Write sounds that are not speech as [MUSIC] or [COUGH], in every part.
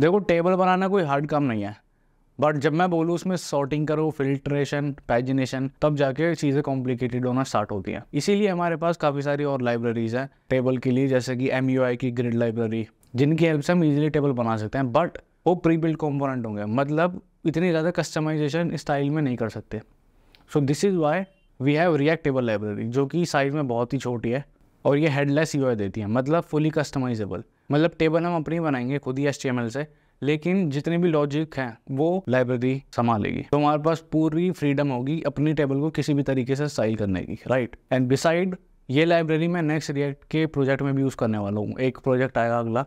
देखो टेबल बनाना कोई हार्ड काम नहीं है बट जब मैं बोलूँ उसमें सॉर्टिंग करो फिल्ट्रेशन पैजिनेशन तब जाके चीज़ें कॉम्प्लिकेटेड होना स्टार्ट होती हैं इसीलिए हमारे पास काफ़ी सारी और लाइब्रेरीज़ हैं टेबल के लिए जैसे कि एम की ग्रिड लाइब्रेरी जिनकी हेल्प से हम इजीली टेबल बना सकते हैं बट वो प्री बिल्ड कॉम्पोनेंट होंगे मतलब इतनी ज़्यादा कस्टमाइजेशन स्टाइल में नहीं कर सकते so this is why we have react table library जो कि साइज़ में बहुत ही छोटी है और ये हेडलेस यू देती है मतलब फुली कस्टमाइजेबल मतलब टेबल हम अपनी बनाएंगे खुद ही एस से लेकिन जितने भी लॉजिक हैं वो लाइब्रेरी संभालेगी तो हमारे पास पूरी फ्रीडम होगी अपनी टेबल को किसी भी तरीके से स्टाइल करने की राइट एंड बिसाइड ये लाइब्रेरी मैं नेक्स्ट रिएक्ट के प्रोजेक्ट में भी यूज़ करने वाला हूँ एक प्रोजेक्ट आएगा अगला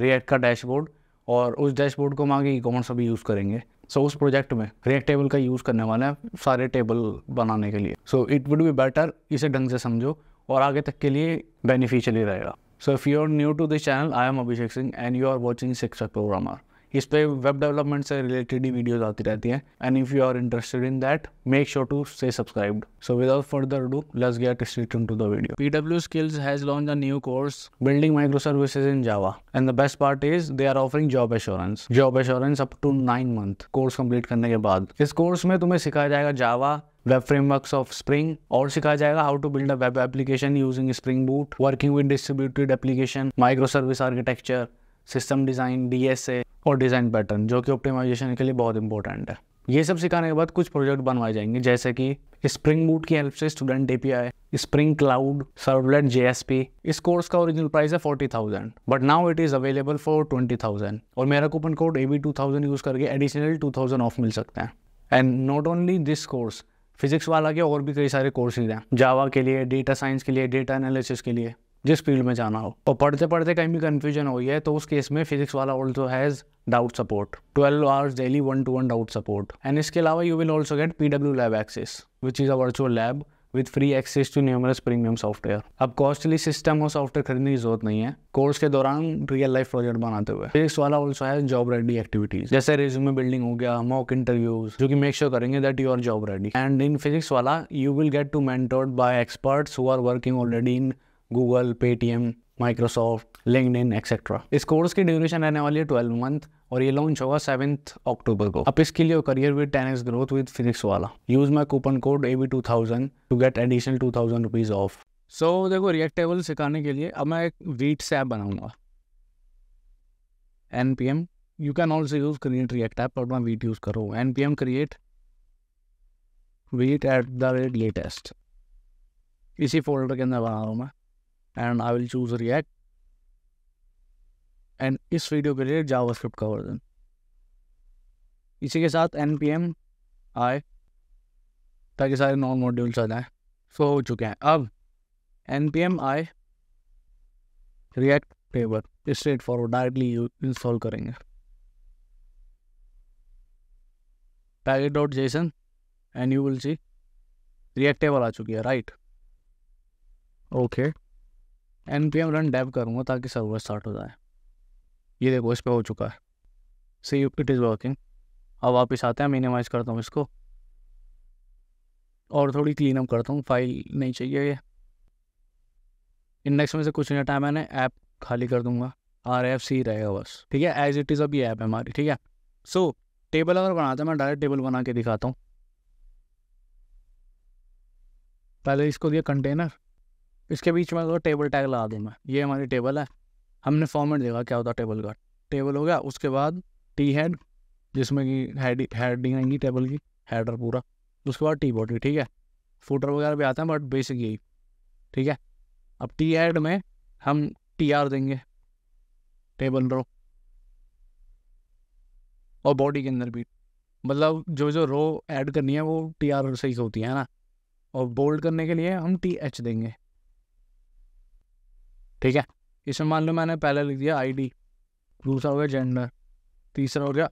रिएक्ट का डैशबोर्ड और उस डैशबोर्ड को हम आगे ई कॉमर्स भी यूज़ करेंगे सो so, उस प्रोजेक्ट में रिएक्ट टेबल का यूज़ करने वाला हैं सारे टेबल बनाने के लिए so it would be better इसे ढंग से समझो और आगे तक के लिए बेनिफिशियल ही रहेगा So if you're new to this channel, I am Abhishek Singh and you are watching Shiksha Programmer. इस पर वेब डेवलपमेंट से रिलेटेड ही वीडियोज आती रहती हैं and if you are interested in that make sure to stay subscribed so without further ado let's get straight into the video P W skills has launch a new course building micro services in Java and the best part is they are offering job assurance job assurance up to nine month course complete करने के बाद इस course में तुम्हें सिखाया जाएगा Java web frameworks of spring और सिखाया जाएगा how to build a web application using spring boot working with distributed application micro service architecture system design D और डिज़ाइन पैटर्न जो कि ऑप्टिमाइजेशन के लिए बहुत इंपॉर्टेंट है ये सब सिखाने के बाद कुछ प्रोजेक्ट बनवाए जाएंगे जैसे कि स्प्रिंग बूट की हेल्प से student API spring cloud servlet JSP इस कोर्स का ओरिजिनल प्राइस है forty thousand but now it is available for twenty thousand और मेरा coupon code A B two thousand use करके एडिशनल टू थाउजेंड ऑफ मिल सकते हैं and not only this course Physics Wallah के और भी कई सारे कोर्सेज हैं जावा के लिए डेटा साइंस के लिए डेटा एनालिसिस के लिए जिस फील्ड में जाना हो और पढ़ते पढ़ते कहीं भी कन्फ्यूजन हुई है तो उस केस में Physics Wallah also has doubt support twelve hours daily one to one doubt support and इसके अलावा you will also get P W lab access which is a virtual lab with free access to numerous premium software अब costly system और software खरीदने की जरूरत नहीं है course के दौरान रियल लाइफ प्रोजेक्ट बनाते हुए फिजिक्स तो वाला ऑल्सो है जॉब रेडी एक्टिविटीज जैसे रिज्यूमे बिल्डिंग हो गया मॉक इंटरव्यूज जो कि मेक श्योर करेंगे that you are job ready and in Physics Wallah you will get to mentored by experts who are working already in Google Paytm Microsoft LinkedIn etcetera इस course की duration रहने वाली है twelve month और ये launch होगा seventh October को आप इसके लिए career with ten X growth with Physics Wallah use my coupon code A B two thousand to get additional two thousand rupees off so देखो रिएक्टेबल सिखाने के लिए अब मैं एक वीट से ऐप बनाऊंगा N P M you can also use create react app but मैं वीट यूज़ करूँ N P M create Vite at the rate latest इसी फोल्डर के अंदर बना रहा हूँ मैं and I will choose react and इस वीडियो के लिए जावास्क्रिप्ट का वर्जन इसी के साथ एन पी एम आए ताकि सारे नॉन मॉड्यूल्स आ जाएँ सो हो चुके हैं अब N P M i react paper straightforward directly install करेंगे packet dot JSON and you will see react table आ चुकी है right okay N P M run dev करूँगा ताकि सर्वर स्टार्ट हो जाए ये देखो इस पर हो चुका है सी इट इज़ वर्किंग अब वापस आते हैं मिनिमाइज़ करता हूँ इसको और थोड़ी क्लीन अप करता हूँ फाइल नहीं चाहिए ये इंडेक्स में से कुछ नहीं हटाया मैंने ऐप खाली कर दूंगा आर एफ सी रहेगा बस ठीक है एज इट इज़ अभी ऐप है हमारी ठीक है सो so, टेबल अगर बनाते हैं मैं डायरेक्ट टेबल बना के दिखाता हूँ पहले इसको दिया कंटेनर इसके बीच में अगर टेबल टैग लगा दूँ मैं ये हमारी टेबल है हमने फॉर्मेट देखा क्या होता टेबल का टेबल हो गया उसके बाद टी हेड जिसमें कि हेड हेडिंग आएंगी टेबल की हेडर पूरा उसके बाद टी बॉडी ठीक है फूटर वगैरह भी आते हैं बट बेसिक यही ठीक है अब टी हेड में हम टी आर देंगे टेबल रो और बॉडी के अंदर भी मतलब जो जो रो ऐड करनी है वो टी आर से ही होती है ना और बोल्ड करने के लिए हम टी एच देंगे ठीक है इसमें मान लो मैंने पहले लिख दिया आई डी दूसरा हो गया जेंडर तीसरा हो गया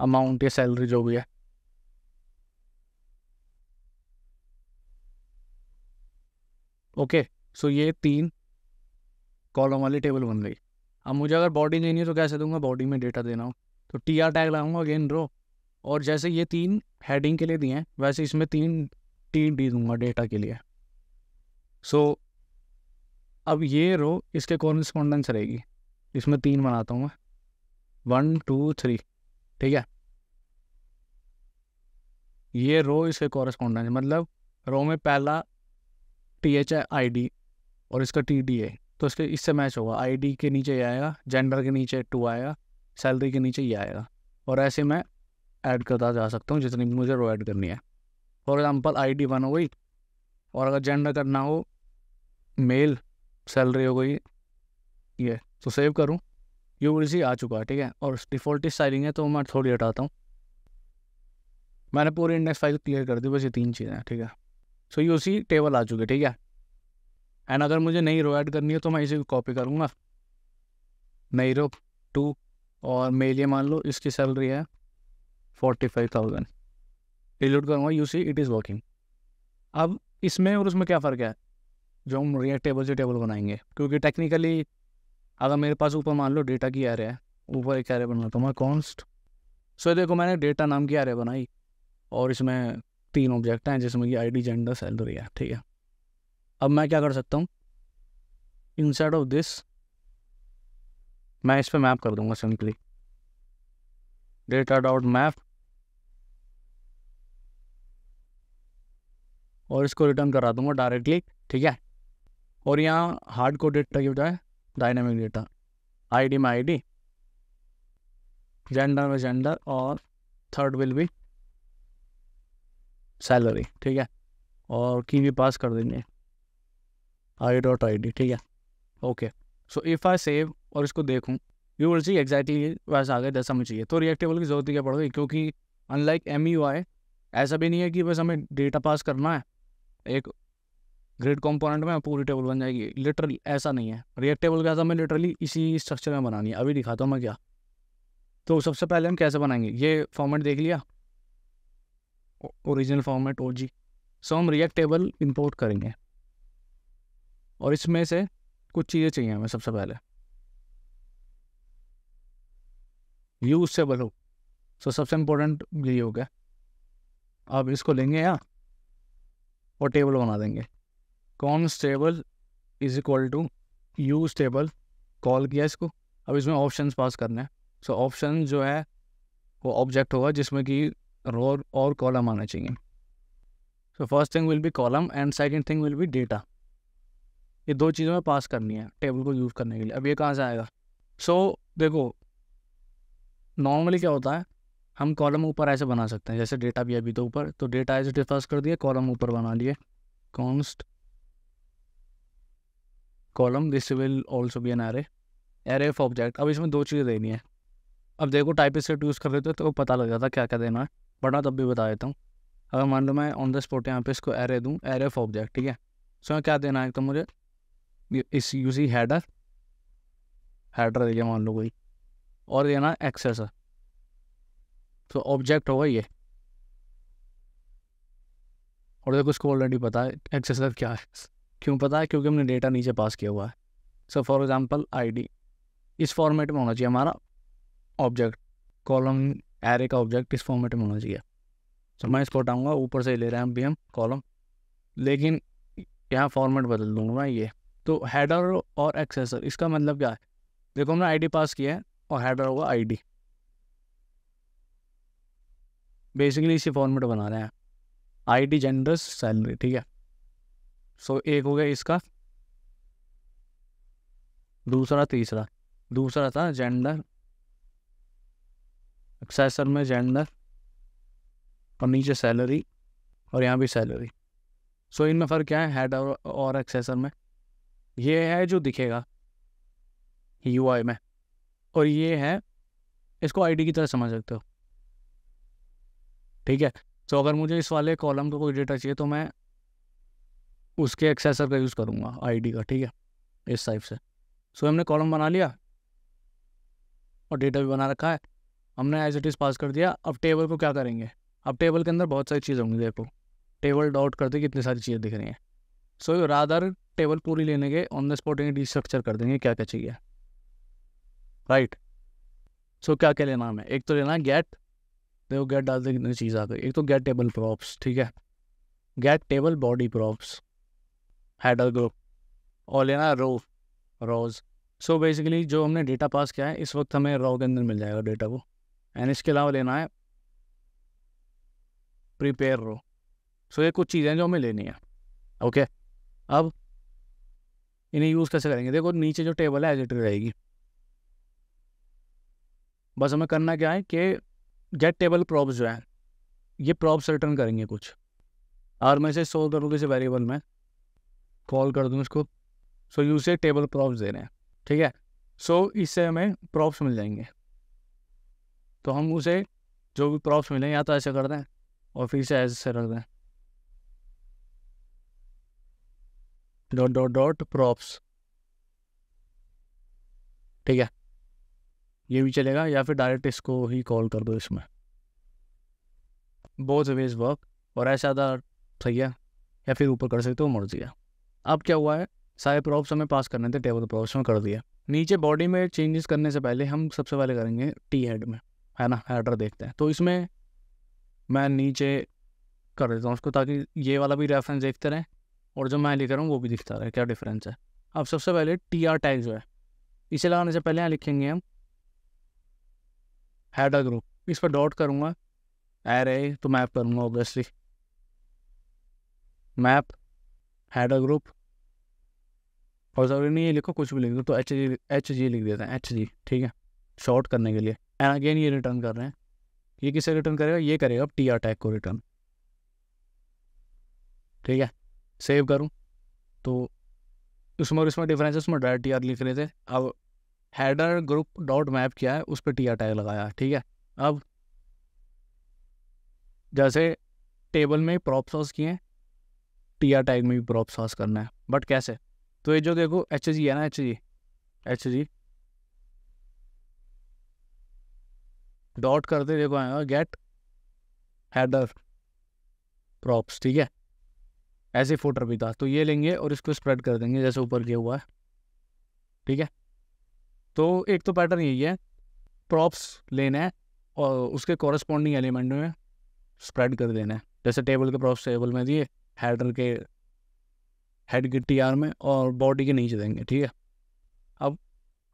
अमाउंट या सैलरी जो भी है ओके सो ये तीन कॉलम वाली टेबल बन गई अब मुझे अगर बॉडी देनी है तो कैसे दूंगा बॉडी में डेटा देना हो तो टी आर टैग लाऊंगा अगेन रो और जैसे ये तीन हेडिंग के लिए दिए हैं वैसे इसमें तीन टी डी दूंगा डेटा के लिए सो so, अब ये रो इसके कॉरस्पॉन्डेंस रहेगी इसमें तीन बनाता हूँ मैं वन टू थ्री ठीक है ये रो इसके कॉरस्पॉन्डेंस मतलब रो में पहला टी एच आई डी और इसका टी डी है तो इसके इससे मैच होगा आईडी के नीचे ये आएगा जेंडर के नीचे टू आएगा सैलरी के नीचे ये आएगा और ऐसे मैं ऐड करता जा सकता हूँ जितनी भी मुझे रो ऐड करनी है for example I D one हो गई और अगर जेंडर करना हो मेल सैलरी हो गई ये तो सेव करूँ यू विल सी आ चुका है ठीक है और डिफ़ॉल्ट स्टाइलिंग है तो मैं थोड़ी हटाता हूँ मैंने पूरी इंडेक्स फाइल क्लियर कर दी बस ये तीन चीज़ें ठीक है सो यू सी टेबल आ चुके ठीक है एंड अगर मुझे नई रो ऐड करनी है तो मैं इसे कॉपी करूँगा नई रो टू और मेल ये मान लो इसकी सैलरी है फोर्टी फाइव थाउजेंड डिलीट करूँगा you see it is working अब इसमें और उसमें क्या फ़र्क है जो हम रिएक्ट टेबल से टेबल बनाएंगे क्योंकि टेक्निकली अगर मेरे पास ऊपर मान लो डेटा की एरे है ऊपर एक एरे बनाता हूँ मैं कॉन्स्ट सो देखो मैंने डेटा नाम की एरे बनाई और इसमें तीन ऑब्जेक्ट हैं जिसमें कि आई डी जेंडर सैलरी है ठीक है अब मैं क्या कर सकता हूँ साइड ऑफ दिस मैं इस पर मैप कर दूंगा सिंपली डेटा डॉट मैप और इसको रिटर्न करा दूंगा डायरेक्टली ठीक है और यहाँ हार्ड कोड डेटा की बजाय डायनामिक डेटा आईडी में आईडी जेंडर में जेंडर और थर्ड विल बी सैलरी ठीक है और की भी पास कर देंगे आई डॉट आई डी ठीक है okay so if I save और इसको देखूँ यू विल सी एग्जैक्टली वैसा आ गया जैसा मुझे चाहिए तो रिएक्टेबल की जरूरत क्या पड़ेगी क्योंकि अनलाइक एम यू आई ऐसा भी नहीं है कि बस हमें डेटा पास करना है एक ग्रेड कॉम्पोनेंट में पूरी टेबल बन जाएगी लिटरली ऐसा नहीं है रिएक्ट टेबल का मैं लिटरली इसी स्ट्रक्चर में बनानी है अभी दिखाता हूँ मैं क्या तो सबसे पहले हम कैसे बनाएंगे ये फॉर्मेट देख लिया ओरिजिनल फॉर्मेट ओ जी सो हम रिएक्ट टेबल इंपोर्ट करेंगे और इसमें से कुछ चीज़ें चाहिए हमें सबसे पहले यूज से बलो सो सबसे इम्पोर्टेंट यही हो गया आप इसको लेंगे यहाँ और टेबल बना देंगे const table is equal to use table call किया इसको अब इसमें ऑप्शंस पास करने हैं सो ऑप्शन जो है वो ऑब्जेक्ट होगा जिसमें कि रो और कॉलम आना चाहिए so first thing will be column and second thing will be data ये दो चीज़ों में पास करनी है टेबल को यूज़ करने के लिए अब ये कहाँ से आएगा सो so, देखो नॉर्मली क्या होता है हम कॉलम ऊपर ऐसे बना सकते हैं जैसे डेटा भी अभी तो ऊपर तो डेटा ऐसे डिफर्स कर दिए कॉलम ऊपर बना लिए const column this will also be an array array of object अब इसमें दो चीज़ें देनी है अब देखो टाइप सेट यूज़ कर लेते हो तो पता लग जाता क्या क्या देना है बट मैं हाँ, तब भी बता देता हूँ अगर मान लो मैं ऑन द स्पॉट यहाँ पे इसको एरे दूँ एरे ऑफ ऑब्जेक्ट ठीक है सो मैं क्या देना है तो मुझे इस यूजी हैडर हैडर दे मान लो कोई और देना एक्सेस तो ऑब्जेक्ट होगा ये और देखो इसको ऑलरेडी पता है एक्सेसर क्या है क्यों पता है क्योंकि हमने डेटा नीचे पास किया हुआ है सो फॉर एग्जांपल आईडी इस फॉर्मेट में होना चाहिए हमारा ऑब्जेक्ट कॉलम एरे का ऑब्जेक्ट इस फॉर्मेट में होना चाहिए सो so, मैं इसको हटाऊँगा ऊपर से ले रहे हैं बी हम कॉलम लेकिन यहाँ फॉर्मेट बदल दूँगा मैं ये तो हैडर और एक्सेसर इसका मतलब क्या है देखो हमने आईडी पास किया है और हेडर होगा आईडी बेसिकली इसी फॉर्मेट बना रहे हैं आईडी जेंडर सैलरी ठीक है सो एक हो गया इसका दूसरा तीसरा दूसरा था जेंडर एक्सेसर में जेंडर और नीचे सैलरी और यहाँ भी सैलरी सो इनमें फ़र्क क्या है हेड और, और एक्सेसर में ये है जो दिखेगा यू में और ये है इसको आईडी की तरह समझ सकते हो ठीक है सो अगर मुझे इस वाले कॉलम का को कोई डेटा चाहिए तो मैं उसके एक्सेसर का यूज़ करूँगा आई का ठीक है इस टाइप से सो so, हमने कॉलम बना लिया और डेटा भी बना रखा है हमने एज इट इज़ पास कर दिया अब टेबल को क्या करेंगे अब टेबल के अंदर बहुत सारी चीज़ें होंगी देखो टेबल डॉट करते कितनी सारी चीज़ें दिख रही हैं सो so, राधर टेबल पूरी लेने के ऑन द स्पॉट यानी डिस्ट्रक्चर कर देंगे क्या क्या चाहिए राइट सो क्या क्या लेना हमें एक तो लेना है गेट देखो गेट डालते कितनी चीज़ आ गई एक तो गेट टेबल प्रॉप्स ठीक है get table body props header group और लेना रो रोज सो बेसिकली जो हमने डेटा पास किया है इस वक्त हमें रो के अंदर मिल जाएगा डेटा को एंड इसके अलावा लेना है प्रिपेयर रो सो ये कुछ चीज़ें जो हमें लेनी है ओके okay? अब इन्हें यूज़ कैसे करेंगे देखो नीचे जो टेबल है एज रहेगी बस हमें करना क्या है कि गेट टेबल प्रॉप्स जो है ये प्रॉप्स रिटर्न करेंगे कुछ और मैं इसे सोल्व करूँगी इसे वेरिएबल में कॉल कर दूँ इसको सो यू से टेबल प्रॉप्स दे रहे हैं ठीक है सो so, इससे हमें प्रॉप्स मिल जाएंगे तो हम उसे जो भी प्रॉप्स मिले या तो ऐसे कर दें और फिर से ऐसे रख दें डॉट डॉट डॉट प्रॉप्स ठीक है ये भी चलेगा या फिर डायरेक्ट इसको ही कॉल कर दो इसमें बोथ वेज वर्क और ऐसा ज़्यादा सही है या फिर ऊपर कर सकते हो मर्जी है अब क्या हुआ है सारे प्रॉप्स हमें पास करने थे टेबल प्रॉप्स में कर दिया नीचे बॉडी में चेंजेस करने से पहले हम सबसे पहले करेंगे टी हेड में है ना हेडर देखते हैं तो इसमें मैं नीचे कर देता हूँ उसको ताकि ये वाला भी रेफरेंस देखते रहें और जो मैं लिख रहा हूँ वो भी दिखता रहे क्या डिफरेंस है अब सबसे पहले टी आर टैग जो है इसे लगाने से पहले यहाँ लिखेंगे हम हैडर ग्रुप इस पर डॉट करूँगा एरे तो मैप करूँगा ऑब्वियसली मैप हैडर ग्रुप और ज़रूरी नहीं है लिखो कुछ भी लिख दो तो एच जी एच जी लिख देते हैं एच जी ठीक है शॉर्ट करने के लिए एंड अगेन ये रिटर्न कर रहे हैं ये किसे रिटर्न करेगा ये करेगा अब टी आर टैग को रिटर्न ठीक है सेव करूँ तो उसमें और इसमें डिफरेंस है उसमें डायरेक्ट टी आर लिख रहे थे अब हैडर ग्रुप डॉट मैप किया है उस पर टी आर टैग लगाया ठीक है अब जैसे टेबल में प्रॉप सॉस किए हैं टी आर टैग में भी प्रॉप सॉस करना है बट कैसे तो ये जो देखो एच जी है ना H G H G dot करते देखो आएगा गेट हैडर प्रॉप्स ठीक है ऐसे फोटर भी था तो ये लेंगे और इसको स्प्रेड कर देंगे जैसे ऊपर किया हुआ है ठीक है तो एक तो पैटर्न यही है प्रॉप्स लेना है और उसके कॉरस्पॉन्डिंग एलिमेंट में स्प्रेड कर देना है जैसे टेबल के प्रॉप्स टेबल में दिए हैडर के हेड के टी आर में और बॉडी के नीचे देंगे ठीक है अब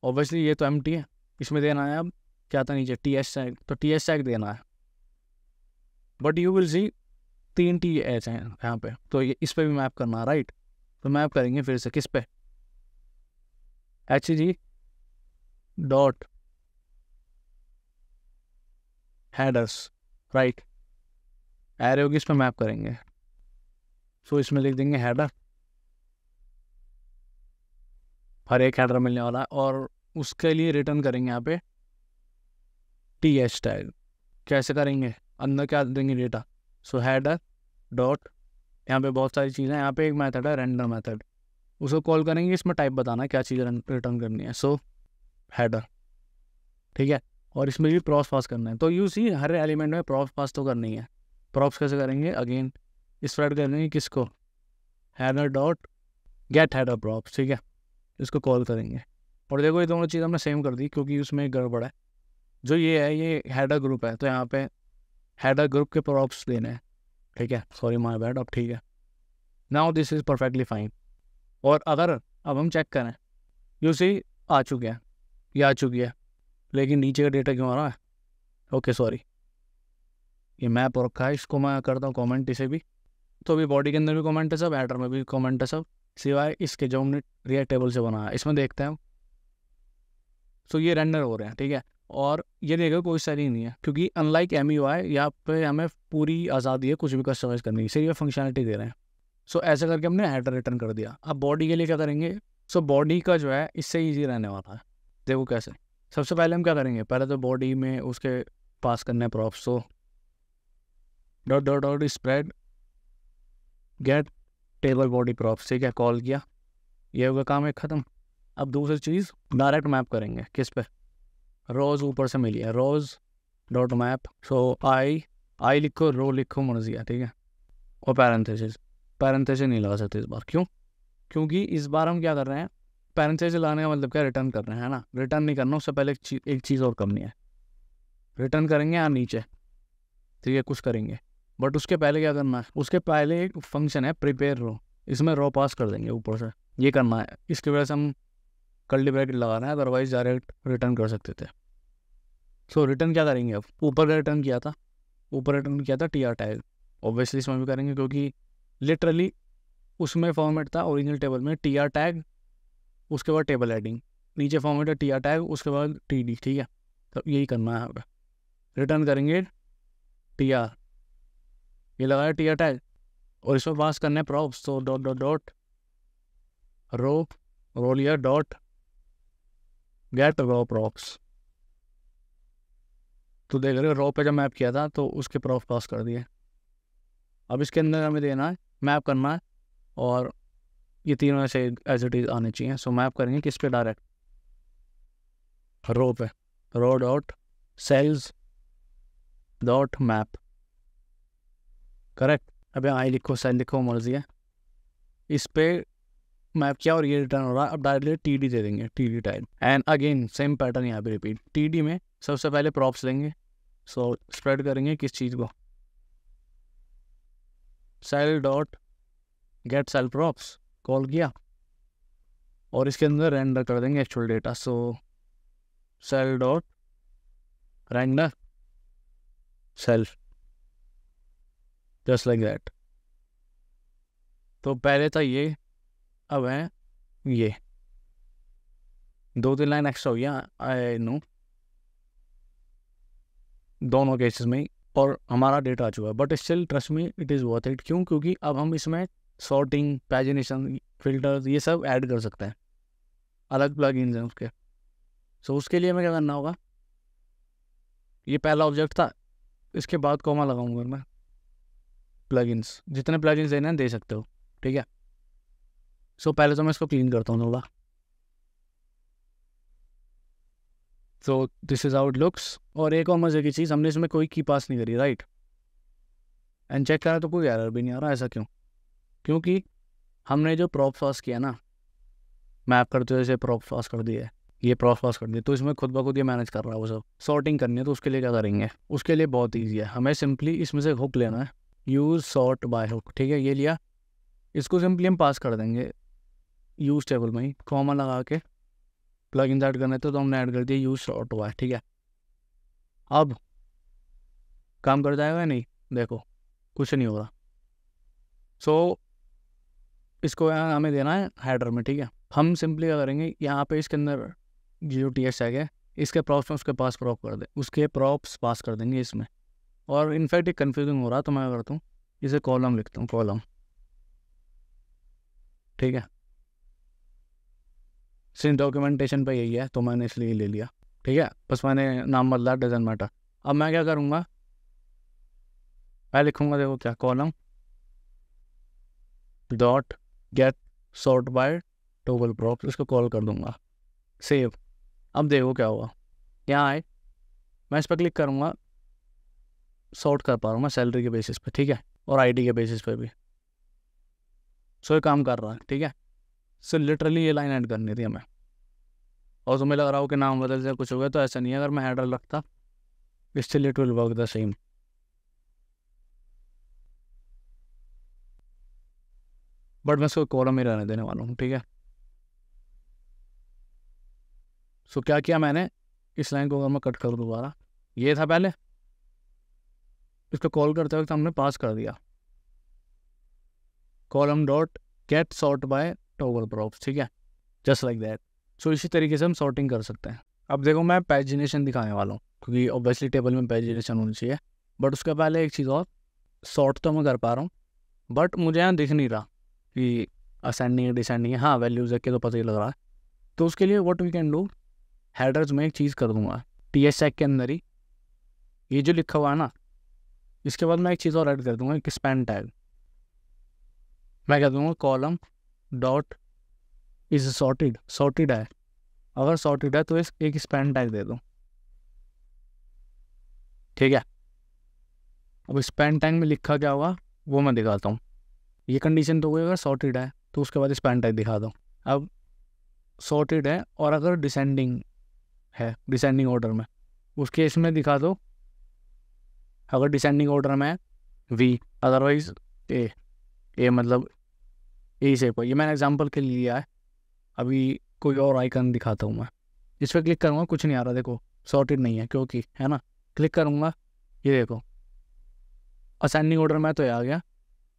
ऑब्वियसली ये तो एम है इसमें देना है अब क्या था नीचे टी एस सैग तो टी एस सैग देना है बट यू विल सी तीन टी एच हैं यहाँ पे तो ये इस पर भी मैप करना है राइट तो मैप करेंगे फिर से किस पे H G dot headers right array होगी इस पर मैप करेंगे सो so, इसमें लिख देंगे हैडर हर एक हैडर मिलने वाला है और उसके लिए रिटर्न करेंगे यहाँ पे टी एच टैग कैसे करेंगे अंदर क्या देंगे डेटा सो हैडर डॉट यहाँ पे बहुत सारी चीज़ें यहाँ पे एक मेथड है रेंडर मेथड उसको कॉल करेंगे इसमें टाइप बताना क्या चीज़ रिटर्न करनी है सो हैडर ठीक है और इसमें भी प्रॉप्स पास करना है तो यू सी हर एलिमेंट में प्रॉप्स पास तो करनी है प्रॉप्स कैसे करेंगे अगेन स्प्रेड करेंगे किसको header dot get header props ठीक है इसको कॉल करेंगे और देखो ये दोनों चीज़ हमने सेम कर दी क्योंकि उसमें गड़बड़ है जो ये है ये हैडर ग्रुप है तो यहाँ पे हैडर ग्रुप के प्रॉप्स देने हैं ठीक है सॉरी माई बैड अब ठीक है now this is perfectly fine और अगर अब हम चेक करें यू सी आ चुके हैं ये आ चुकी है लेकिन नीचे का डेटा क्यों आ रहा है ओके सॉरी ये मैप रखा है इसको मैं करता हूँ कॉमेंट इसे भी तो अभी बॉडी के अंदर भी कॉमेंट है सब एडर में भी कॉमेंट है सब सिवाय इसके जो हमने रियर टेबल से बनाया इसमें देखते हैं सो ये रेंडर हो रहे हैं ठीक है और ये देखो कोई सही नहीं है क्योंकि अनलाइक एम यू आई यहाँ पर हमें पूरी आज़ादी है कुछ भी कस्टमाइज करने की सिर्फ फंक्शनलिटी दे रहे हैं सो ऐसे करके हमने हेडर रिटर्न कर दिया अब बॉडी के लिए क्या करेंगे सो बॉडी का जो है इससे ईजी रहने वाला है देखो कैसे सबसे पहले हम क्या करेंगे पहले तो बॉडी में उसके पास करने प्रॉप्स हो dot dot dot spread get table body props ठीक है कॉल किया ये होगा काम एक ख़त्म अब दूसरी चीज़ डायरेक्ट मैप करेंगे किस पे रोज़ ऊपर से मिली है रोज़ डॉट मैप सो आई आई लिखो रो लिखो मर्जिया ठीक है और पैरेंथेसिस पैरेंथेसिस नहीं लगा सकते इस बार क्यों क्योंकि इस बार हम क्या कर रहे हैं पैरेंथेसिस लाने का मतलब क्या रिटर्न कर रहे हैं है ना रिटर्न नहीं करना उससे पहले एक चीज़ एक चीज़ और करनी है रिटर्न करेंगे या नीचे ठीक है कुछ करेंगे बट उसके पहले क्या करना है उसके पहले एक फंक्शन है प्रिपेयर रो इसमें रो पास कर देंगे ऊपर से ये करना है इसकी वजह से हम कर्ली ब्रैकेट लगा रहे हैं अदरवाइज डायरेक्ट रिटर्न कर सकते थे सो so, रिटर्न क्या करेंगे अब ऊपर का रिटर्न किया था ऊपर रिटर्न किया था टी आर टैग ऑब्वियसली इसमें भी करेंगे क्योंकि लिटरली उसमें फॉर्मेट था ओरिजिनल टेबल में टी आर टैग उसके बाद टेबल एडिंग नीचे फॉर्मेट है टी आर टैग उसके बाद टी डी ठीक है तो यही करना है हमें रिटर्न करेंगे टी आर ये लगाया टी टैग और इसमें पास करने प्रॉप्स तो डॉट डॉट डॉट रो रोलियर डॉट गेट रो प्रॉप्स तो देख रहे हो रो पे जब मैप किया था तो उसके प्रॉप पास कर दिए अब इसके अंदर हमें देना है मैप करना है और ये तीनों ऐसे एज इट इज़ आने चाहिए सो मैप करेंगे किस पे डायरेक्ट रो पे row dot cells dot map correct अब आई लिखो सेल लिखो मर्जी है इस पर मैप किया और ये रिटर्न हो रहा है अब डायरेक्टली टी डी दे देंगे T D type and again same pattern यहाँ पे रिपीट टी डी में सबसे पहले प्रॉप्स देंगे सो so, स्प्रेड करेंगे किस चीज़ को cell dot get cell props call किया और इसके अंदर रेंडर कर देंगे actual data so cell dot render self just like that तो पहले था तो ये अब है ये दो तीन लाइन एक्स्ट्रा हो गया आई नो दोनों केसेस में और हमारा डेटा आ चुका है but still trust me it is worth it क्यों क्योंकि अब हम इसमें सॉर्टिंग पैजिनेशन फिल्टर ये सब ऐड कर सकते हैं अलग प्लग हैं उसके सो so, उसके लिए हमें क्या करना होगा ये पहला ऑब्जेक्ट था इसके बाद कोमा लगाऊंगा मैं प्लगइन्स जितने प्लगइन्स देने हैं दे सकते हो ठीक है सो so, पहले तो मैं इसको क्लीन करता हूँ थोड़ा so this is out looks और एक और मज़े की चीज़ हमने इसमें कोई की पास नहीं करी राइट एंड चेक करा तो कोई एरर भी नहीं आ रहा ऐसा क्यों क्योंकि हमने जो प्रॉप पास किया ना मैप करते हुए इसे प्रॉप पास कर दिया है ये प्रॉप पास कर दिया तो इसमें खुद ब खुद ये मैनेज कर रहा है वो सब सॉर्टिंग करनी है तो उसके लिए क्या करेंगे उसके लिए बहुत ईजी है हमें सिंपली इसमें से हुक लेना है यूज़ सॉर्ट बाय हुक ठीक है ये लिया इसको सिंपली हम पास कर देंगे यूज़ टेबल में ही कॉमा लगा के प्लग इन ऐड करने थे तो हमने ऐड कर दिया यूज़ सॉर्ट बाय ठीक है अब काम कर जाएगा या नहीं देखो कुछ नहीं होगा सो so, इसको यहाँ हमें देना है हेडर में ठीक है हम सिंपली क्या करेंगे यहाँ पे इसके अंदर जो टी एस है इसके प्रॉप्स में उसके पास प्रॉप कर दे उसके प्रॉप्स पास कर देंगे इसमें और इनफैक्ट ये कन्फ्यूजिंग हो रहा तो मैं करता हूँ इसे कॉलम लिखता हूँ कॉलम ठीक है सिंस डॉक्यूमेंटेशन पे यही है तो मैंने इसलिए ले लिया ठीक है बस मैंने नाम बदला डजन मैटर अब मैं क्या करूँगा मैं लिखूँगा देखो क्या column dot get sort by toggle props इसको कॉल कर दूंगा सेव अब देखो क्या हुआ यहाँ आए मैं इस पर क्लिक करूँगा सॉर्ट कर पा रहा हूँ मैं सैलरी के बेसिस पे ठीक है और आईडी के बेसिस पे भी सो ये काम कर रहा है ठीक है सो लिटरली ये लाइन ऐड करनी थी हमें और तुम्हें लग रहा हो कि नाम बदल से कुछ हो गया तो ऐसा नहीं है अगर मैं हेडर रखता still it will work the same but मैं इसको कॉलम ही रहने देने वाला हूँ ठीक है सो so, क्या किया मैंने इस लाइन को अगर मैं कट कर दोबारा ये था पहले इसको कॉल करते वक्त हमने पास कर दिया column dot get sort by toggle props ठीक है जस्ट लाइक दैट सो इसी तरीके से हम सॉर्टिंग कर सकते हैं अब देखो मैं पेजिनेशन दिखाने वाला हूँ क्योंकि ऑब्वियसली टेबल में पेजिनेशन होनी चाहिए बट उसके पहले एक चीज़ और सॉर्ट तो मैं कर पा रहा हूँ बट मुझे यहाँ दिख नहीं रहा कि असेंडिंग है डिसेंडिंग है हाँ वैल्यूज देख के तो पता ही लग रहा है तो उसके लिए what we can do headers में एक चीज़ कर दूंगा टी एस के अंदर ही ये जो लिखा हुआ है ना इसके बाद मैं एक चीज़ और ऐड कर दूंगा एक स्पैन टैग मैं कह दूंगा column dot is sorted sorted है अगर सॉर्टेड है तो इस एक स्पैन टैग दे दो ठीक है अब स्पैन टैग में लिखा क्या हुआ वो मैं दिखाता हूँ ये कंडीशन तो हुई अगर सॉर्टेड है तो उसके बाद स्पैन टैग दिखा दो अब सॉर्टेड है और अगर डिसेंडिंग है डिसेंडिंग ऑर्डर में उस केस में दिखा दो अगर डिसेंडिंग ऑर्डर में है वी अदरवाइज ए ए मतलब ए से पर ये मैंने एग्जांपल के लिए लिया है अभी कोई और आइकन दिखाता हूँ मैं इस पर क्लिक करूँगा कुछ नहीं आ रहा देखो सॉर्टेड नहीं है क्योंकि है ना क्लिक करूँगा ये देखो असेंडिंग ऑर्डर में तो ये आ गया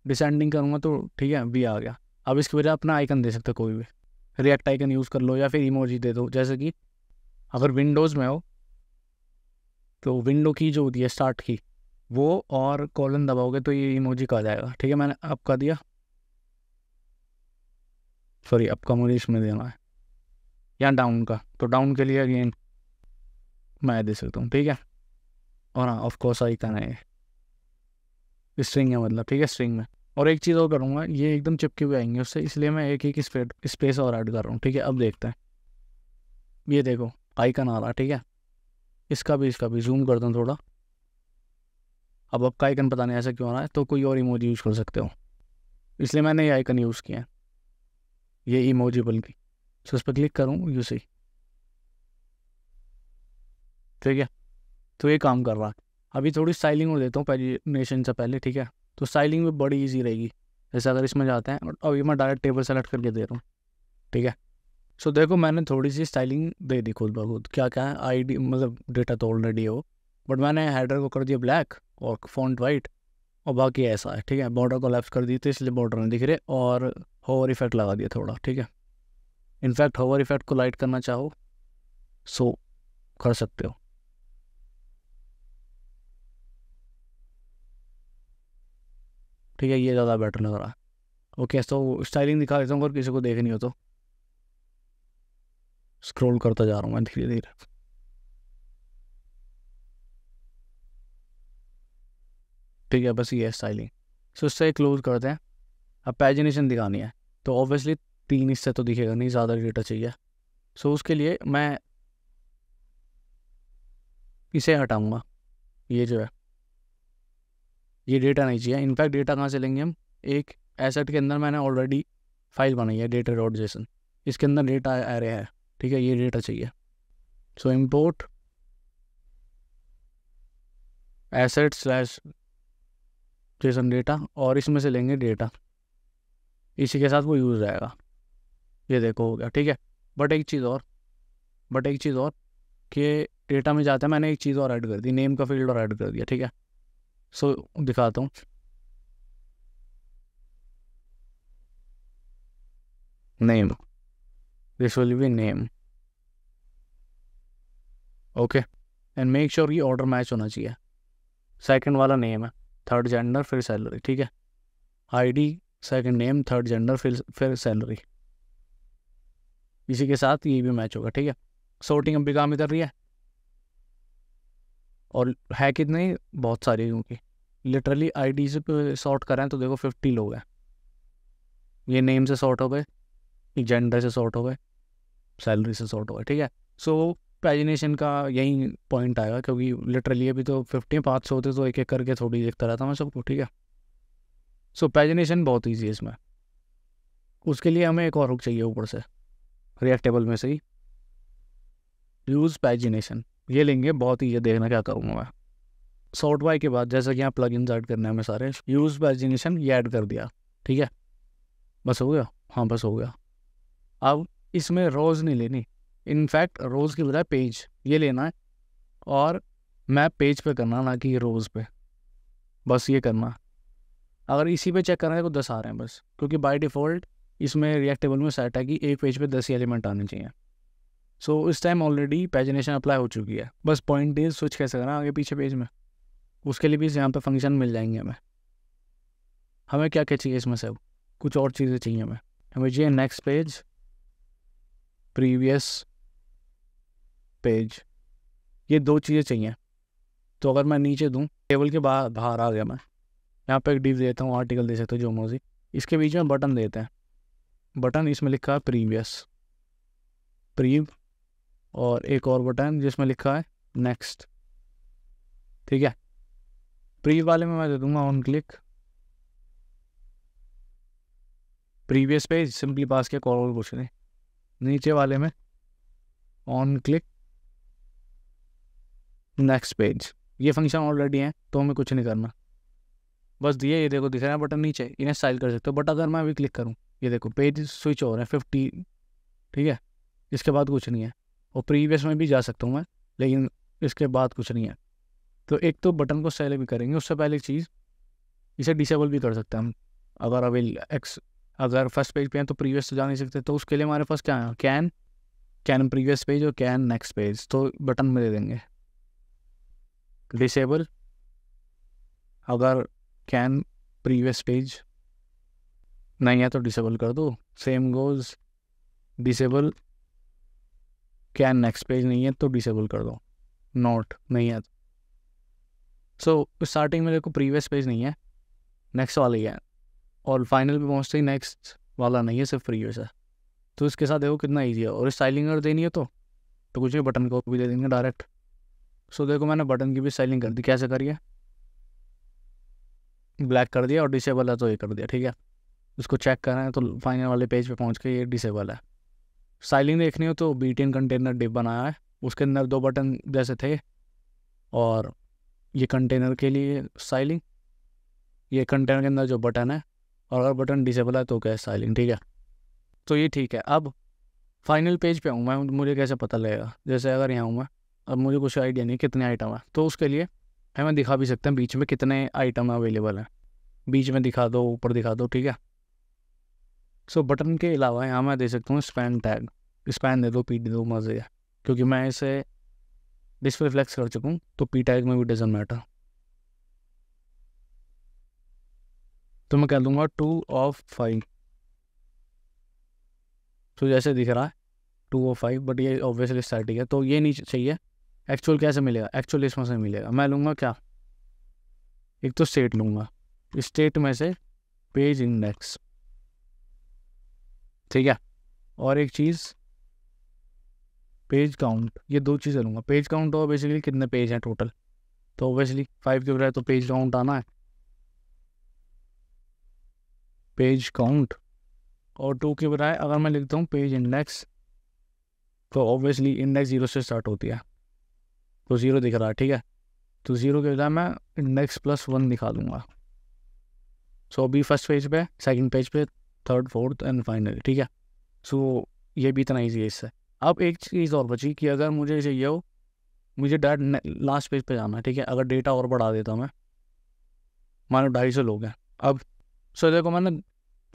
डिसेंडिंग करूँगा तो ठीक है वी आ गया अब इसकी वजह अपना आइकन दे सकते हो कोई भी रिएक्ट आइकन यूज़ कर लो या फिर इमोजी दे दो जैसे कि अगर विंडोज़ में हो तो विंडो की जो होती है स्टार्ट की वो और कॉलन दबाओगे तो ये इमोजी का जाएगा ठीक है मैंने आपका दिया सॉरी आपका मुझे इसमें देना है या डाउन का तो डाउन के लिए अगेन मैं दे सकता हूँ ठीक है और हाँ ऑफकोर्स आइकन है स्ट्रिंग है मतलब ठीक है स्ट्रिंग में और एक चीज़ और करूँगा ये एकदम चिपके हुए आएंगे उससे इसलिए मैं एक एक स्पेस स्पेस और ऐड कर रहा हूँ ठीक है अब देखते हैं ये देखो आइकन आ रहा ठीक है इसका भी इसका भी जूम कर दूँ थोड़ा अब आपका आइकन पता नहीं ऐसा क्यों आ रहा है तो कोई और इमोजी यूज़ कर सकते हो इसलिए मैंने ये आइकन यूज़ किया है ये इमोजी बल्कि सो इस पर क्लिक करूँ यू सही ठीक है तो ये काम कर रहा है अभी थोड़ी स्टाइलिंग और देता हूँ पेजिनेशन से पहले ठीक है तो स्टाइलिंग भी बड़ी ईजी रहेगी जैसे अगर इसमें जाते हैं और अभी मैं डायरेक्ट टेबल सेलेक्ट करके दे रहा हूँ ठीक है सो देखो मैंने थोड़ी सी स्टाइलिंग दे दी खुद ब खुद क्या क्या है आई मतलब डेटा तो ऑलरेडी है वो बट मैंने हेडर को कर दिया ब्लैक और फॉन्ट वाइट और बाकी ऐसा है ठीक है बॉर्डर को लेफ्ट कर दी तो इसलिए बॉर्डर नहीं दिख रहे और होवर इफेक्ट लगा दिया थोड़ा ठीक है इनफैक्ट होवर इफेक्ट को लाइट करना चाहो सो कर सकते हो ठीक है ये ज़्यादा बेटर लग रहा है ओके तो स्टाइलिंग दिखा देता हूँ अगर किसी को देखनी हो तो स्क्रॉल करता जा रहा हूँ मैं धीरे धीरे ठीक है बस ये स्टाइलिंग सो इससे क्लोज करते हैं अब पैजिनेशन दिखानी है तो ऑब्वियसली तीन हिस्से तो दिखेगा नहीं ज़्यादा डेटा चाहिए सो उसके लिए मैं इसे हटाऊंगा ये जो है ये डेटा नहीं चाहिए इनफैक्ट डेटा कहाँ से लेंगे हम एक एसेट के अंदर मैंने ऑलरेडी फाइल बनाई है डेटा डॉट जेसन इसके अंदर डेटा आ रहा है ठीक है ये डेटा चाहिए so import asset slash JSON data और इसमें से लेंगे डेटा इसी के साथ वो यूज़ रहेगा ये देखो हो गया ठीक है बट एक चीज़ और बट एक चीज़ और कि डेटा में जाते हैं मैंने एक चीज़ और ऐड कर दी नेम का फील्ड और ऐड कर दिया ठीक है सो so, दिखाता हूँ name this will be name okay and make sure ये ऑर्डर मैच होना चाहिए सेकंड वाला नेम है थर्ड जेंडर फिर सैलरी ठीक है ID second name third gender फिर फिर सैलरी इसी के साथ ये भी मैच होगा ठीक है सोर्टिंग अब भी काम कर रही है और है कितने बहुत सारी क्योंकि लिटरली आई डी से सॉर्ट तो करें तो देखो फिफ्टी लोग हैं ये नेम से सॉर्ट हो गए जेंडर से सॉर्ट हो गए सैलरी से सॉर्ट हो गए ठीक है सो so, पैजिनेशन का यही पॉइंट आएगा क्योंकि लिटरली अभी तो फिफ्टी पाँच सौ होते तो एक एक करके थोड़ी देखता रहता मैं सबको ठीक है सो पैजिनेशन बहुत ईजी है इसमें उसके लिए हमें एक और हुक चाहिए ऊपर से रिएक्टेबल में से ही यूज़ पैजिनेशन ये लेंगे बहुत ईजी देखना क्या करूँगा मैं सॉर्ट बाय के बाद जैसा कि यहाँ प्लग इन ऐड करने हमें सारे यूज़ पैजिनेशन ये ऐड कर दिया ठीक है बस हो गया हाँ बस हो गया अब इसमें रोज़ नहीं लेनी इनफैक्ट रोज़ की बजाय पेज ये लेना है और मैप पेज पे करना ना कि रोज़ पे बस ये करना अगर इसी पे चेक करना है तो दस आ रहे हैं बस क्योंकि बाय डिफ़ॉल्ट इसमें रिएक्टेबल में सेट है कि एक पेज पे दस ही एलिमेंट आने चाहिए सो so, इस टाइम ऑलरेडी पैजिनेशन अप्लाई हो चुकी है बस पॉइंट डेज स्विच कैसे करना आगे पीछे पेज में उसके लिए भी यहाँ पे फंक्शन मिल जाएंगे हमें हमें क्या क्या चाहिए इसमें सब कुछ और चीज़ें चाहिए हमें हमें चाहिए नेक्स्ट पेज प्रीवियस पेज ये दो चीज़ें चाहिए तो अगर मैं नीचे दूँ टेबल के बाहर बाहर आ गया मैं यहाँ पे एक डिप देता हूँ आर्टिकल दे सकते हो जो मर्जी इसके बीच में बटन देते हैं बटन इसमें लिखा है प्रीवियस प्रीव और एक और बटन जिसमें लिखा है नेक्स्ट ठीक है प्रीव वाले में मैं दे दूंगा on click previous page simply pass के कॉल कुछ नहीं नीचे वाले में ऑन क्लिक नेक्स्ट पेज ये फंक्शन ऑलरेडी है तो हमें कुछ नहीं करना बस दिए ये देखो दिख रहा है बटन नीचे इन्हें स्टाइल कर सकते हो बट अगर मैं अभी क्लिक करूँ ये देखो पेज स्विच हो रहे हैं फिफ्टी ठीक है इसके बाद कुछ नहीं है और प्रीवियस में भी जा सकता हूँ मैं लेकिन इसके बाद कुछ नहीं है तो एक तो बटन को स्टाइल भी करेंगे उससे पहले चीज़ इसे डिसेबल भी कर सकते हैं हम अगर अभी एक्स अगर फर्स्ट पेज पे हैं तो प्रीवियस तो जा नहीं सकते तो उसके लिए हमारे पास क्या है कैन कैन प्रीवियस पेज और कैन नेक्स्ट पेज तो बटन में दे देंगे डिसेबल अगर कैन प्रीवियस पेज नहीं है तो डिसेबल कर दो same goes disable can next page नहीं है तो डिसेबल कर दो नोट नहीं है सो so, स्टार्टिंग में देखो प्रीवियस पेज नहीं है नेक्स्ट वाला ही है और फाइनल पे पहुँचते ही नेक्स्ट वाला नहीं है सिर्फ प्रीवियस है तो इसके साथ देखो कितना ईजी है और स्टाइलिंग अगर देनी है तो तो कुछ भी बटन को भी दे देंगे डायरेक्ट सो देखो मैंने बटन की भी स्टाइलिंग कर दी कैसे करिए ब्लैक कर दिया और डिसेबल है तो ये कर दिया ठीक है इसको चेक करें तो फाइनल वाले पेज पे पहुंच के ये डिसेबल है स्टाइलिंग देखनी हो तो बी टी कंटेनर डिप बनाया है उसके अंदर दो बटन जैसे थे और ये कंटेनर के लिए स्टाइलिंग ये कंटेनर के अंदर जो बटन है और अगर बटन डिसेबल है तो क्या स्टाइलिंग ठीक है तो ये ठीक है अब फाइनल पेज पे आऊँ मैं मुझे कैसे पता लगेगा जैसे अगर यहाँ हूँ मैं अब मुझे कुछ आइडिया नहीं कितने आइटम है तो उसके लिए हमें दिखा भी सकते हैं बीच में कितने आइटम अवेलेबल हैं बीच में दिखा दो ऊपर दिखा दो ठीक है सो so, बटन के अलावा यहाँ मैं दे सकता हूँ स्पैन टैग स्पैन दे दो पी दे दो मज़े है क्योंकि मैं इसे डिस्प्ले फ्लैक्स कर चुका हूँ तो पी टैग में भी डजन मैटर तो मैं कह दूंगा टू ऑफ फाइव तो जैसे दिख रहा है टू ऑफ फाइव बट ये ऑब्वियसली स्टार्टिंग है तो ये नहीं चाहिए एक्चुअल कैसे मिलेगा एक्चुअल इसमें से मिलेगा मैं लूँगा क्या एक तो स्टेट लूँगा स्टेट में से पेज इंडेक्स ठीक है और एक चीज़ पेज काउंट ये दो चीज़ें लूँगा पेज काउंट और बेसिकली कितने पेज हैं टोटल तो ओबियसली फाइव के बजाय तो पेज काउंट आना है पेज काउंट और टू के बजाय अगर मैं लिखता हूँ पेज इंडेक्स तो ऑब्वियसली इंडेक्स जीरो से स्टार्ट होती है तो ज़ीरो दिख रहा है ठीक है तो ज़ीरो के बजाय मैं इंडेक्स प्लस वन दिखा दूंगा सो so, अभी फर्स्ट पेज पे सेकंड पेज पे थर्ड फोर्थ एंड फाइनल ठीक है सो so, ये भी इतना ईजी है इससे अब एक चीज़ और बची कि अगर मुझे चाहिए हो मुझे डायरेक्ट लास्ट पेज पे जाना है ठीक है अगर डेटा और बढ़ा देता हूँ मैं मानो ढाई सौ लोग हैं अब सो देखो मैंने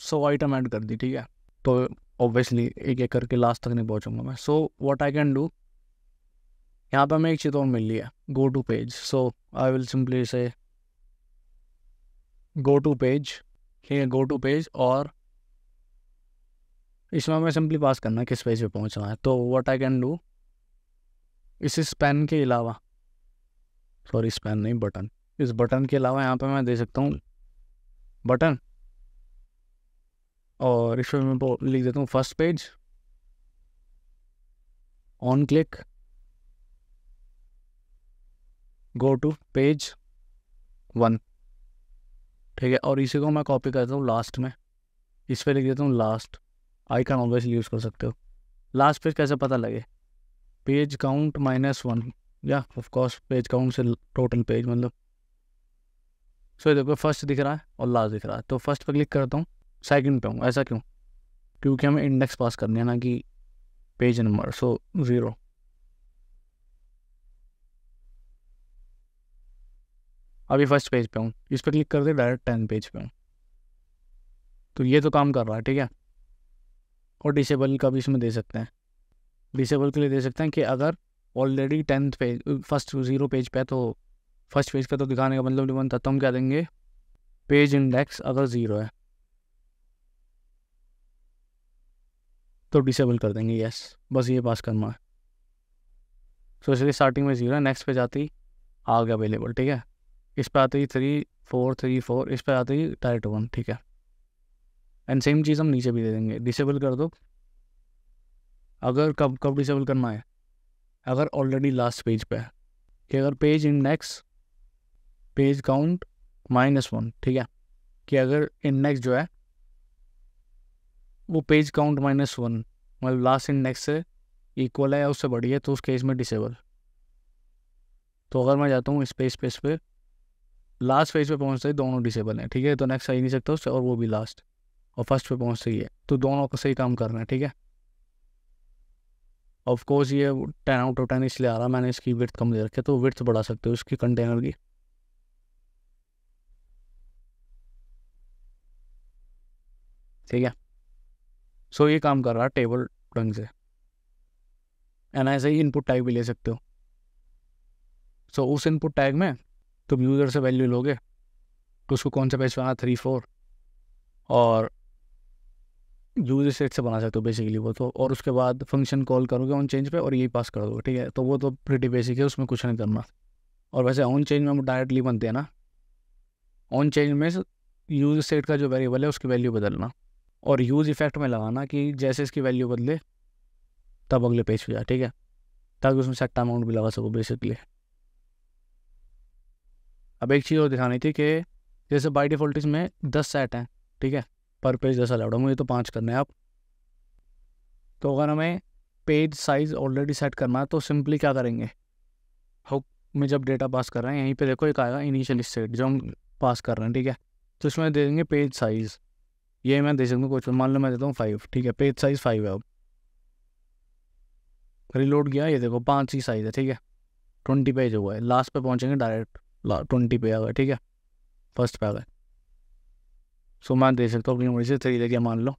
सौ आइटम ऐड कर दी ठीक है तो ऑब्वियसली एक एक करके लास्ट तक नहीं पहुँचूंगा मैं so what I can do यहाँ पर हमें एक और मिल लिया go to page so I will simply say go to page ठीक है गो टू पेज और इसमें हमें सिंपली पास करना किस पेज पे पहुँचना है तो व्हाट आई कैन डू इस स्पेन के अलावा सॉरी स्पेन नहीं बटन इस बटन के अलावा यहाँ पे मैं दे सकता हूँ बटन और इसमें मैं लिख देता हूँ first page on click go to page one ठीक है और इसी को मैं कॉपी करता हूँ लास्ट में इस पर लिख देता हूँ last I can always use कर सकते हो लास्ट पेज कैसे पता लगे पेज काउंट माइनस वन या ऑफकोर्स पेज काउंट से टोटल पेज मतलब सो so, देखो फर्स्ट दिख रहा है और लास्ट दिख रहा है तो फर्स्ट पर क्लिक करता हूँ सेकंड पे हूँ ऐसा क्यों क्योंकि हमें इंडेक्स पास करनी है ना कि पेज नंबर सो ज़ीरो अभी फर्स्ट पेज पे हूँ इस पर क्लिक कर दे डायरेक्ट टेन पेज पे हूँ तो ये तो काम कर रहा है ठीक है और डिसेबल का भी इसमें दे सकते हैं डिसेबल के लिए दे सकते हैं कि अगर already tenth page first zero page पे तो फर्स्ट पेज पे तो दिखाने का मतलब नहीं बनता तो हम क्या देंगे पेज इंडेक्स अगर ज़ीरो है तो डिसेबल कर देंगे यस बस ये पास करना है सो इसलिए स्टार्टिंग में ज़ीरो है नेक्स्ट पे जाती आ गया अवेलेबल ठीक है इस पर आते ही थ्री फोर थ्री फोर इस पर आते ही डायरेक्ट वन ठीक है एंड सेम चीज़ हम नीचे भी दे देंगे डिसेबल कर दो अगर कब कब डिसेबल करना है अगर ऑलरेडी लास्ट पेज पे है कि अगर page index page count minus one ठीक है कि अगर इंडेक्स जो है वो पेज काउंट माइनस वन मतलब लास्ट इंडेक्स से इक्वल है या उससे बड़ी है तो उस केस में डिसेबल तो अगर मैं जाता हूँ इस पेज पेज पे लास्ट फेज पे पहुंचते ही दोनों डिसेबल हैं ठीक है तो नेक्स्ट सही नहीं सकता उससे और वो भी लास्ट और फर्स्ट पे पहुंचते ही है तो दोनों का सही काम करना है ठीक है ऑफ कोर्स ये टेन आउट ऑफ टेन इसलिए आ रहा मैंने इसकी विर्थ कम दे रखी है तो विर्थ बढ़ा सकते हो उसकी कंटेनर की ठीक है सो ये काम कर रहा है टेबल ढंग से एंड ऐसे ही इनपुट टैग भी ले सकते हो सो so, उस इनपुट टैग में तुम यूज़र से वैल्यू लोगे तो उसको कौन सा पेज बना थ्री फोर और यूजर सेट से बना सकते हो बेसिकली वो तो और उसके बाद फंक्शन कॉल करोगे ऑन चेंज पे और यही पास कर दोगे ठीक है तो वो तो प्रिटी बेसिक है उसमें कुछ नहीं करना और वैसे ऑन चेंज में हम डायरेक्टली बनते हैं ना ऑन चेंज में यूज सेट का जो वेरिएबल है उसकी वैल्यू बदलना और यूज इफेक्ट में लगाना कि जैसे इसकी वैल्यू बदले तब अगले पेज पे जाए ठीक है ताकि उसमें सेट अमाउंट भी लगा सको बेसिकली अब एक चीज़ और दिखानी थी कि जैसे बाई डिफ़ॉल्ट इसमें दस सेट हैं ठीक है पर पेज दस अलाउड है मुझे तो पाँच करना है आप तो अगर हमें पेज साइज़ ऑलरेडी सेट करना है तो सिंपली क्या करेंगे हुक में जब डेटा पास कर रहे हैं यहीं पे देखो एक आएगा इनिशियल स्टेट जो हम पास कर रहे हैं ठीक है तो इसमें दे देंगे पेज साइज़ ये मैं दे सकता हूँ कुछ मान लो मैं देता हूँ फाइव ठीक है पेज साइज़ फाइव है अब रिलोड किया ये देखो पाँच ही साइज़ है ठीक है ट्वेंटी पेज हुआ है लास्ट पे पहुँचेंगे डायरेक्ट ला ट्वेंटी पे आ गए ठीक है फर्स्ट पे आ गए सो मैं दे सकता हूँ अपनी मर्जी से थ्री दे मान लो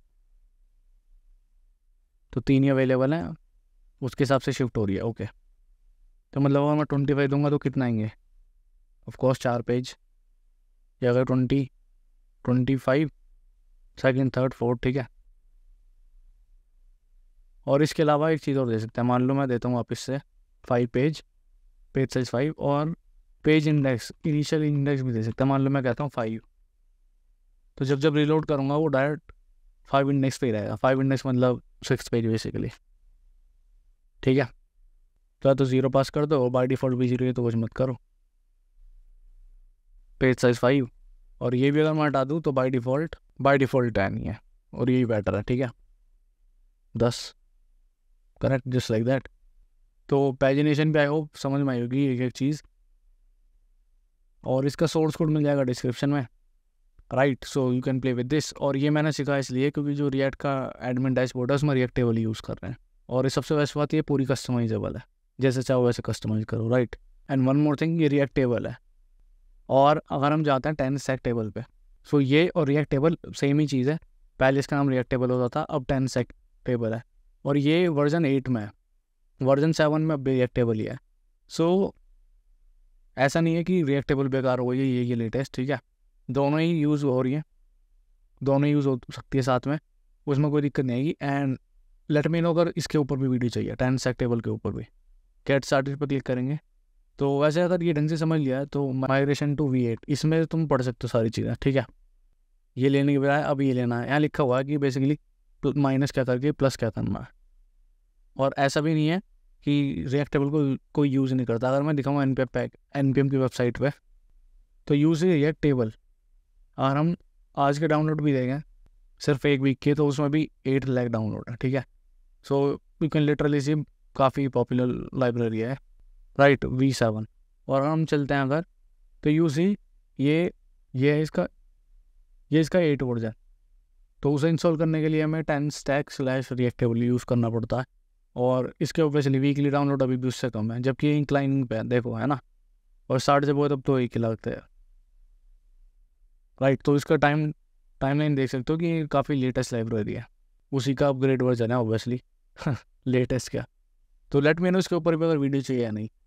तो तीन ही अवेलेबल हैं उसके हिसाब से शिफ्ट हो रही है ओके तो मतलब अगर मैं ट्वेंटी फाइव दूंगा तो कितना आएंगे ऑफकोर्स चार पेज या अगर twenty twenty five second third fourth ठीक है और इसके अलावा एक चीज़ और दे सकते हैं मान लो मैं देता हूँ आप इससे five page page size five और पेज इंडेक्स इनिशियल इंडेक्स भी दे सकते हैं मान लो मैं कहता हूँ फाइव तो जब जब रिलोड करूँगा वो डायरेक्ट फाइव इंडेक्स पे ही रहेगा फाइव इंडेक्स मतलब सिक्स पेज बेसिकली ठीक है तो या तो ज़ीरो पास कर दो बाई डिफ़ॉल्ट भी जीरो तो कुछ मत करो पेज साइज फाइव और ये भी अगर मैं हटा दूँ तो by default by default ten ही है और ये भी बेटर है ठीक है दस करेक्ट जस्ट लाइक दैट तो पेजिनेशन भी आई होप समझ में आई होगी एक एक चीज़ और इसका सोर्स कोड मिल जाएगा डिस्क्रिप्शन में right so you can play with this और ये मैंने सीखा इसलिए क्योंकि जो रिएक्ट का एडमिन बोर्ड है उसमें रिएक्टेबल यूज़ कर रहे हैं और इस सबसे बेस्ट बात ये पूरी कस्टमाइजेबल है जैसे चाहो वैसे कस्टमाइज करो right and one more thing ये रिएक्ट टेबल है और अगर हम जाते हैं टेन सेक टेबल पर सो ये और रिएक्ट टेबल सेम ही चीज़ है पहले इसका नाम रिएक्ट टेबल होता था अब टेन सेक टेबल है और ये वर्जन एट में है वर्जन सेवन में अब रिएक्ट टेबल ही है सो so, ऐसा नहीं है कि रिएक्टेबल बेकार हो गई है ये ये लेटेस्ट ठीक है दोनों ही यूज़ हो रही हैं दोनों ही यूज़ हो सकती है साथ में उसमें कोई दिक्कत नहीं आएगी एंड लेट मी नो अगर इसके ऊपर भी वीडियो चाहिए टेन सेक्टेबल के ऊपर भी कैट स्टार्टर पर क्लिक करेंगे तो वैसे अगर ये ढंग से समझ लिया है तो माइग्रेशन टू वी एट इसमें तुम पढ़ सकते हो सारी चीज़ें ठीक है ये लेने के बजाय अब ये लेना है यहाँ लिखा हुआ है कि बेसिकली माइनस क्या करके प्लस क्या करना है और ऐसा भी नहीं है कि रिएक्टेबल को कोई यूज़ नहीं करता अगर मैं दिखाऊँ N P M pack N P M की वेबसाइट पर तो यूज़ है टेबल और हम आज के डाउनलोड भी देखें सिर्फ एक वीक के तो उसमें भी एट लैक डाउनलोड है ठीक है so you can literally see काफ़ी पॉपुलर लाइब्रेरी है राइट वी सेवन और हम चलते हैं अगर तो यू सी ये ये है इसका ये इसका एट वर्जन तो उसे इंस्टॉल करने के लिए हमें TanStack slash React table use करना पड़ता है और इसके ओबियसली वीकली डाउनलोड अभी भी उससे कम है जबकि इंक्लाइनिंग पे है देखो है ना और साठ से बहुत अब तो एक ही लगता है राइट तो इसका टाइम टाइम लाइन देख सकते हो कि काफ़ी लेटेस्ट लाइब्रेरी है उसी का अपग्रेड वर्जन है ऑब्वियसली लेटेस्ट [LAUGHS] क्या तो लेट मी नो इसके ऊपर भी अगर वीडियो चाहिए या नहीं